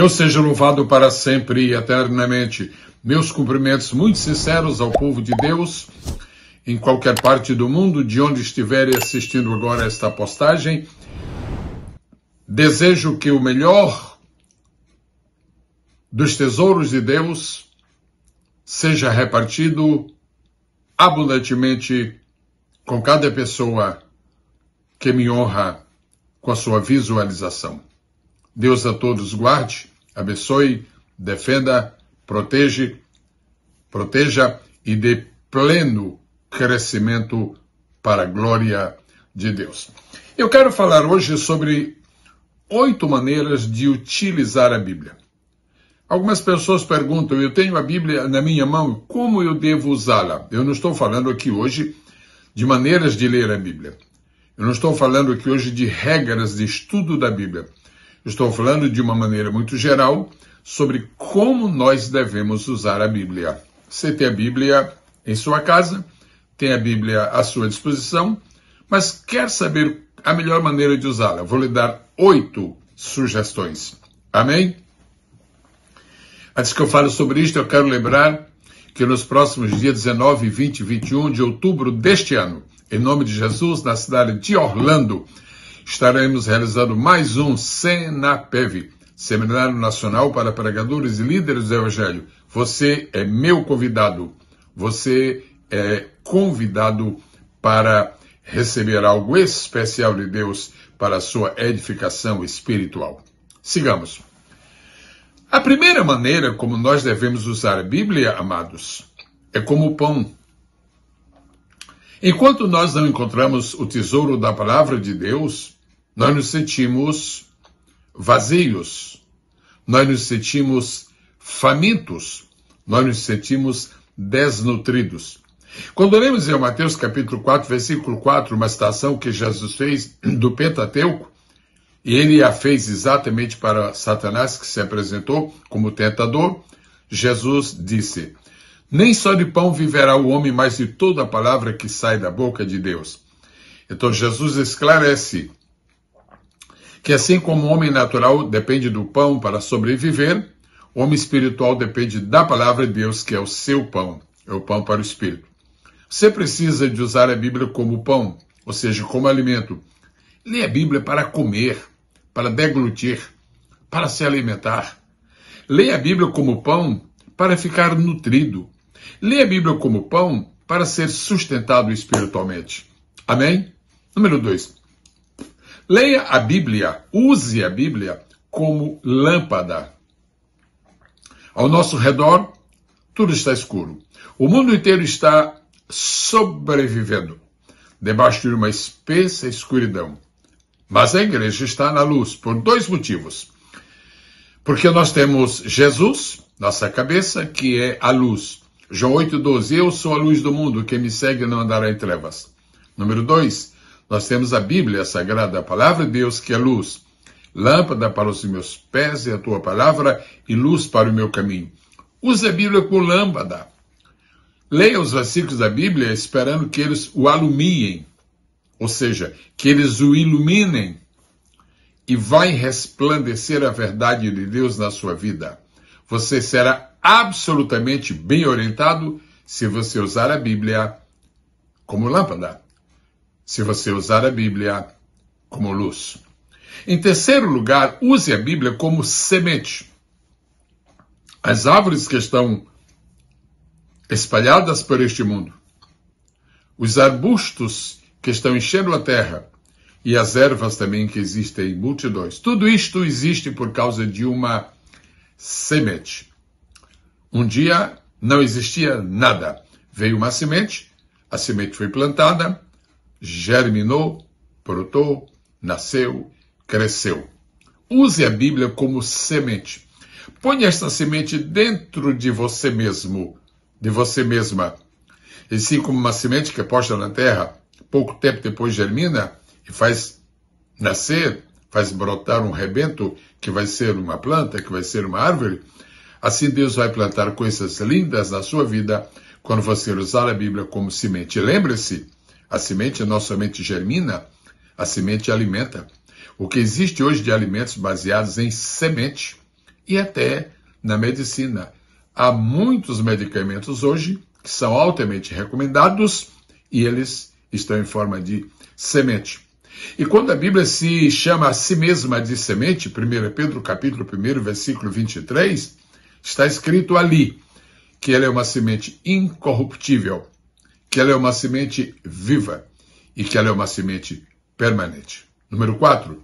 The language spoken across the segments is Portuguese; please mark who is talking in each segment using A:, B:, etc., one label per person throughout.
A: Deus seja louvado para sempre e eternamente. Meus cumprimentos muito sinceros ao povo de Deus, em qualquer parte do mundo, de onde estiverem assistindo agora esta postagem. Desejo que o melhor dos tesouros de Deus seja repartido abundantemente com cada pessoa que me honra com a sua visualização. Deus a todos guarde, abençoe, defenda, protege, proteja e dê pleno crescimento para a glória de Deus. Eu quero falar hoje sobre oito maneiras de utilizar a Bíblia. Algumas pessoas perguntam: eu tenho a Bíblia na minha mão, como eu devo usá-la? Eu não estou falando aqui hoje de maneiras de ler a Bíblia. Eu não estou falando aqui hoje de regras de estudo da Bíblia. Estou falando de uma maneira muito geral sobre como nós devemos usar a Bíblia. Você tem a Bíblia em sua casa, tem a Bíblia à sua disposição, mas quer saber a melhor maneira de usá-la? Vou lhe dar oito sugestões. Amém? Antes que eu fale sobre isto, eu quero lembrar que nos próximos dias 19, 20 e 21 de outubro deste ano, em nome de Jesus, na cidade de Orlando, estaremos realizando mais um SENAPEV, Seminário Nacional para Pregadores e Líderes do Evangelho. Você é meu convidado, você é convidado para receber algo especial de Deus para a sua edificação espiritual. Sigamos. A primeira maneira como nós devemos usar a Bíblia, amados, é como o pão. Enquanto nós não encontramos o tesouro da palavra de Deus, nós nos sentimos vazios, nós nos sentimos famintos, nós nos sentimos desnutridos. Quando lemos em Mateus capítulo 4, versículo 4, uma citação que Jesus fez do Pentateuco, e ele a fez exatamente para Satanás, que se apresentou como tentador, Jesus disse: Nem só de pão viverá o homem, mas de toda a palavra que sai da boca de Deus. Então Jesus esclarece que assim como o homem natural depende do pão para sobreviver, o homem espiritual depende da palavra de Deus, que é o seu pão, é o pão para o espírito. Você precisa de usar a Bíblia como pão, ou seja, como alimento. Lê a Bíblia para comer, para deglutir, para se alimentar. Leia a Bíblia como pão para ficar nutrido. Leia a Bíblia como pão para ser sustentado espiritualmente. Amém? Número 2. Leia a Bíblia, use a Bíblia como lâmpada. Ao nosso redor, tudo está escuro. O mundo inteiro está sobrevivendo, debaixo de uma espessa escuridão. Mas a igreja está na luz por dois motivos. Porque nós temos Jesus, nossa cabeça, que é a luz. João 8,12, eu sou a luz do mundo, quem me segue não andará em trevas. Número 2, nós temos a Bíblia a Sagrada, a Palavra de Deus, que é luz, lâmpada para os meus pés e a tua palavra, e luz para o meu caminho. Use a Bíblia com lâmpada. Leia os versículos da Bíblia esperando que eles o alumiem, ou seja, que eles o iluminem, e vai resplandecer a verdade de Deus na sua vida. Você será absolutamente bem orientado se você usar a Bíblia como lâmpada se você usar a Bíblia como luz. Em terceiro lugar, use a Bíblia como semente. As árvores que estão espalhadas por este mundo, os arbustos que estão enchendo a terra e as ervas também que existem em multidões. Tudo isto existe por causa de uma semente. Um dia não existia nada. Veio uma semente, a semente foi plantada, germinou, brotou, nasceu, cresceu. Use a Bíblia como semente. Põe esta semente dentro de você mesmo, de você mesma. E assim como uma semente que é posta na terra, pouco tempo depois germina e faz nascer, faz brotar um rebento que vai ser uma planta, que vai ser uma árvore, assim Deus vai plantar coisas lindas na sua vida quando você usar a Bíblia como semente. Lembre-se, a semente não somente germina, a semente alimenta. O que existe hoje de alimentos baseados em semente e até na medicina. Há muitos medicamentos hoje que são altamente recomendados e eles estão em forma de semente. E quando a Bíblia se chama a si mesma de semente, 1 é Pedro capítulo 1, versículo 23, está escrito ali que ela é uma semente incorruptível, que ela é uma semente viva e que ela é uma semente permanente. Número 4.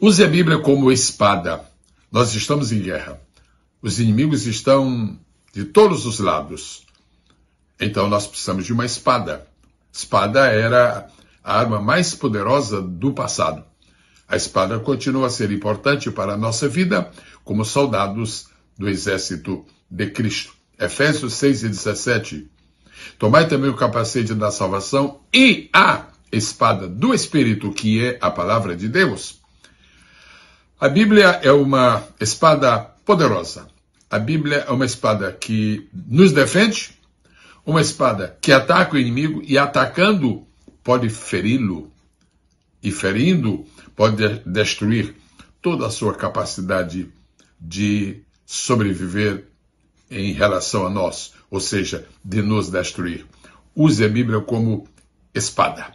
A: Use a Bíblia como espada. Nós estamos em guerra. Os inimigos estão de todos os lados. Então nós precisamos de uma espada. Espada era a arma mais poderosa do passado. A espada continua a ser importante para a nossa vida como soldados do exército de Cristo. Efésios 6 e 17 Tomai também o capacete da salvação e a espada do Espírito, que é a palavra de Deus. A Bíblia é uma espada poderosa. A Bíblia é uma espada que nos defende, uma espada que ataca o inimigo e atacando pode feri-lo. E ferindo pode destruir toda a sua capacidade de sobreviver em relação a nós, ou seja, de nos destruir. Use a Bíblia como espada.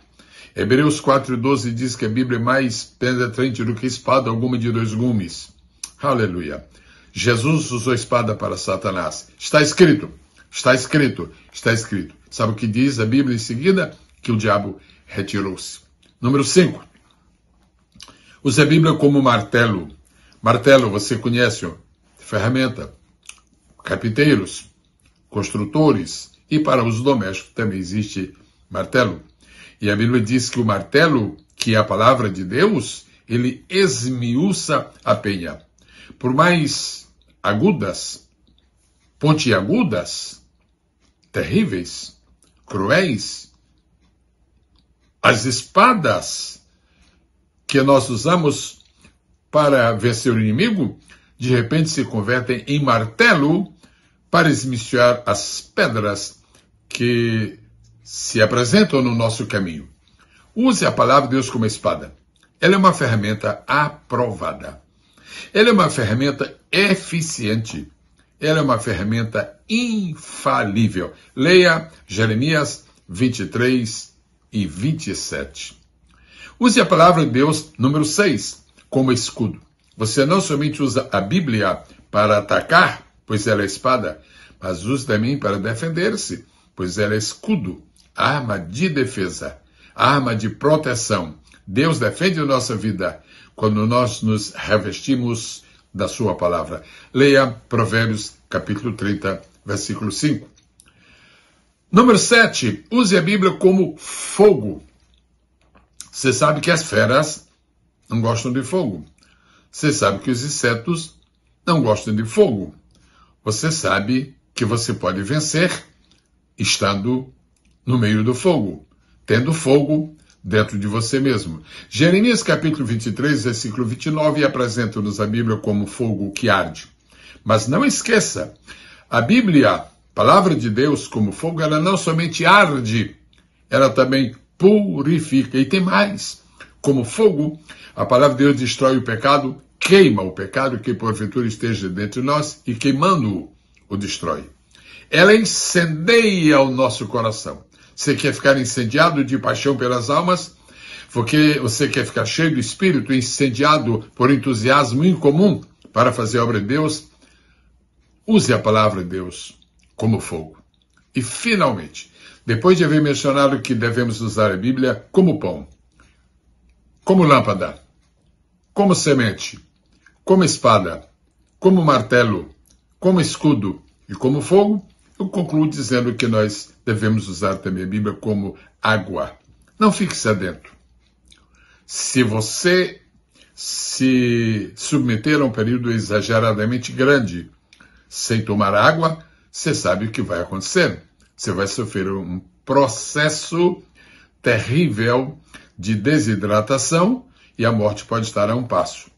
A: Hebreus 4,12 diz que a Bíblia é mais penetrante do que espada alguma de dois gumes. Aleluia. Jesus usou espada para Satanás. Está escrito, está escrito, está escrito. Sabe o que diz a Bíblia em seguida? Que o diabo retirou-se. Número 5. Use a Bíblia como martelo. Martelo, você conhece, ferramenta carpinteiros, construtores e para uso doméstico também existe martelo. E a Bíblia diz que o martelo, que é a palavra de Deus, ele esmiuça a penha. Por mais agudas, pontiagudas, terríveis, cruéis, as espadas que nós usamos para vencer o inimigo, de repente se convertem em martelo para esmiuçar as pedras que se apresentam no nosso caminho. Use a palavra de Deus como espada. Ela é uma ferramenta aprovada. Ela é uma ferramenta eficiente. Ela é uma ferramenta infalível. Leia Jeremias 23 e 27. Use a palavra de Deus, número 6, como escudo. Você não somente usa a Bíblia para atacar, pois ela é espada, mas use também para defender-se, pois ela é escudo, arma de defesa, arma de proteção. Deus defende a nossa vida quando nós nos revestimos da sua palavra. Leia Provérbios capítulo 30, versículo 5. Número 7. Use a Bíblia como fogo. Você sabe que as feras não gostam de fogo. Você sabe que os insetos não gostam de fogo. Você sabe que você pode vencer estando no meio do fogo, tendo fogo dentro de você mesmo. Jeremias capítulo 23, versículo 29 apresenta-nos a Bíblia como fogo que arde. Mas não esqueça, a Bíblia, palavra de Deus como fogo, ela não somente arde, ela também purifica. E tem mais. Como fogo, a palavra de Deus destrói o pecado queima o pecado que porventura esteja dentro de nós e queimando-o, o destrói. Ela incendeia o nosso coração. Você quer ficar incendiado de paixão pelas almas? Porque você quer ficar cheio do espírito, incendiado por entusiasmo incomum para fazer a obra de Deus? Use a palavra de Deus como fogo. E finalmente, depois de haver mencionado que devemos usar a Bíblia como pão, como lâmpada, como semente, como espada, como martelo, como escudo e como fogo, eu concluo dizendo que nós devemos usar também a Bíblia como água. Não fique sedento. Se você se submeter a um período exageradamente grande sem tomar água, você sabe o que vai acontecer. Você vai sofrer um processo terrível de desidratação e a morte pode estar a um passo.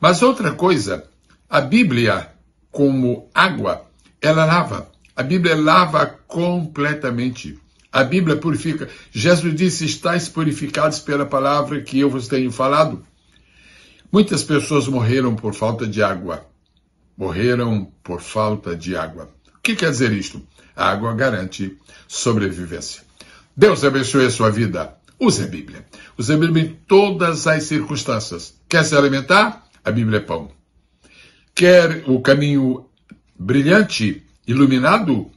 A: Mas outra coisa, a Bíblia, como água, ela lava. A Bíblia lava completamente. A Bíblia purifica. Jesus disse: Estáis purificados pela palavra que eu vos tenho falado. Muitas pessoas morreram por falta de água. Morreram por falta de água. O que quer dizer isto? A água garante sobrevivência. Deus abençoe a sua vida. Use a Bíblia. Use a Bíblia em todas as circunstâncias. Quer se alimentar? a Bíblia é pão. Quer o caminho brilhante, iluminado,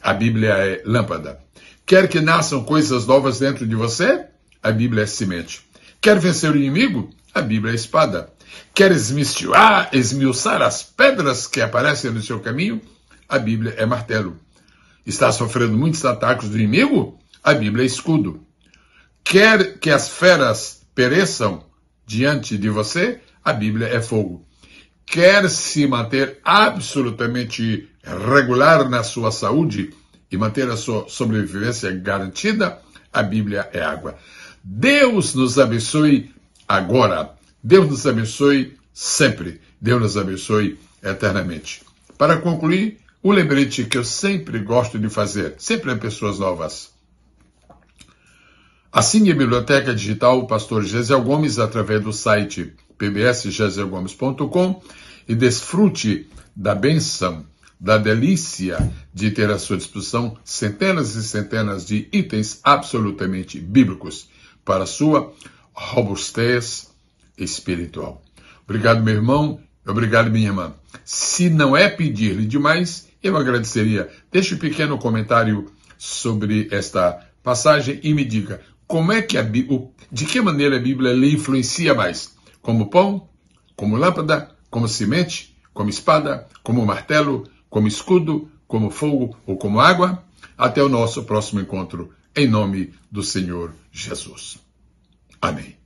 A: a Bíblia é lâmpada. Quer que nasçam coisas novas dentro de você, a Bíblia é semente. Quer vencer o inimigo, a Bíblia é espada. Quer esmistiar, esmiuçar as pedras que aparecem no seu caminho, a Bíblia é martelo. Está sofrendo muitos ataques do inimigo, a Bíblia é escudo. Quer que as feras pereçam diante de você, a Bíblia é fogo. Quer se manter absolutamente regular na sua saúde e manter a sua sobrevivência garantida, a Bíblia é água. Deus nos abençoe agora. Deus nos abençoe sempre. Deus nos abençoe eternamente. Para concluir, o um lembrete que eu sempre gosto de fazer, sempre a pessoas novas. Assine a biblioteca digital Pastor Gesiel Gomes através do site pbsjazegomes.com e desfrute da benção, da delícia de ter à sua disposição centenas e centenas de itens absolutamente bíblicos para sua robustez espiritual. Obrigado, meu irmão. Obrigado, minha irmã. Se não é pedir-lhe demais, eu agradeceria. Deixe um pequeno comentário sobre esta passagem e me diga como é que a, de que maneira a Bíblia lhe influencia mais como pão, como lâmpada, como semente, como espada, como martelo, como escudo, como fogo ou como água. Até o nosso próximo encontro, em nome do Senhor Jesus. Amém.